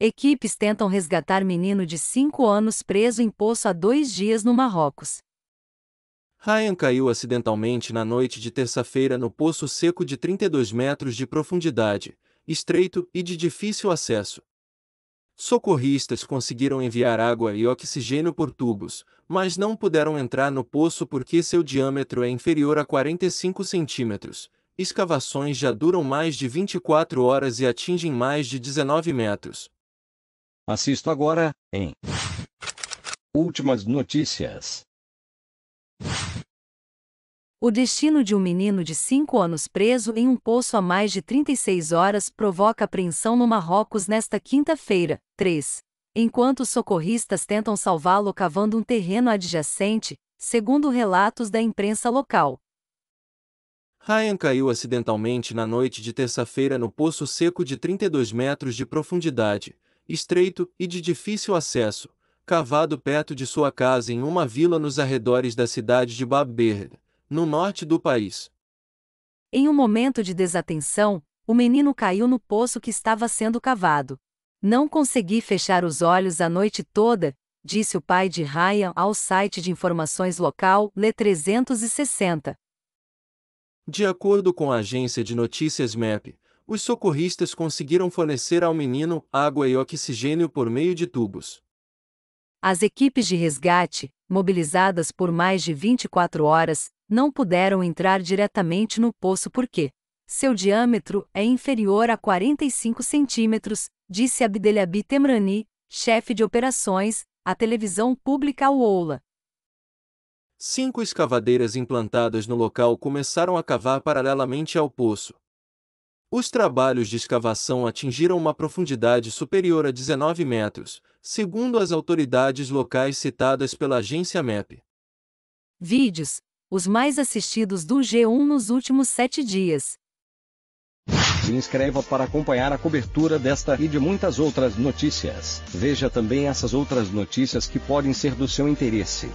Equipes tentam resgatar menino de 5 anos preso em poço há dois dias no Marrocos. Ryan caiu acidentalmente na noite de terça-feira no poço seco de 32 metros de profundidade, estreito e de difícil acesso. Socorristas conseguiram enviar água e oxigênio por tubos, mas não puderam entrar no poço porque seu diâmetro é inferior a 45 centímetros. Escavações já duram mais de 24 horas e atingem mais de 19 metros. Assisto agora, em Últimas notícias. O destino de um menino de 5 anos preso em um poço há mais de 36 horas provoca apreensão no Marrocos nesta quinta-feira, 3. Enquanto socorristas tentam salvá-lo cavando um terreno adjacente, segundo relatos da imprensa local. Ryan caiu acidentalmente na noite de terça-feira no poço seco de 32 metros de profundidade, estreito e de difícil acesso, cavado perto de sua casa em uma vila nos arredores da cidade de Baber, no norte do país. Em um momento de desatenção, o menino caiu no poço que estava sendo cavado. Não consegui fechar os olhos a noite toda, disse o pai de Ryan ao site de informações local Le360. De acordo com a agência de notícias MEP, os socorristas conseguiram fornecer ao menino água e oxigênio por meio de tubos. As equipes de resgate, mobilizadas por mais de 24 horas, não puderam entrar diretamente no poço porque seu diâmetro é inferior a 45 centímetros, disse Abdelhabi Temrani, chefe de operações, à televisão pública Oula. Cinco escavadeiras implantadas no local começaram a cavar paralelamente ao poço, os trabalhos de escavação atingiram uma profundidade superior a 19 metros, segundo as autoridades locais citadas pela agência MEP. Vídeos: os mais assistidos do G1 nos últimos sete dias. Se inscreva para acompanhar a cobertura desta e de muitas outras notícias. Veja também essas outras notícias que podem ser do seu interesse.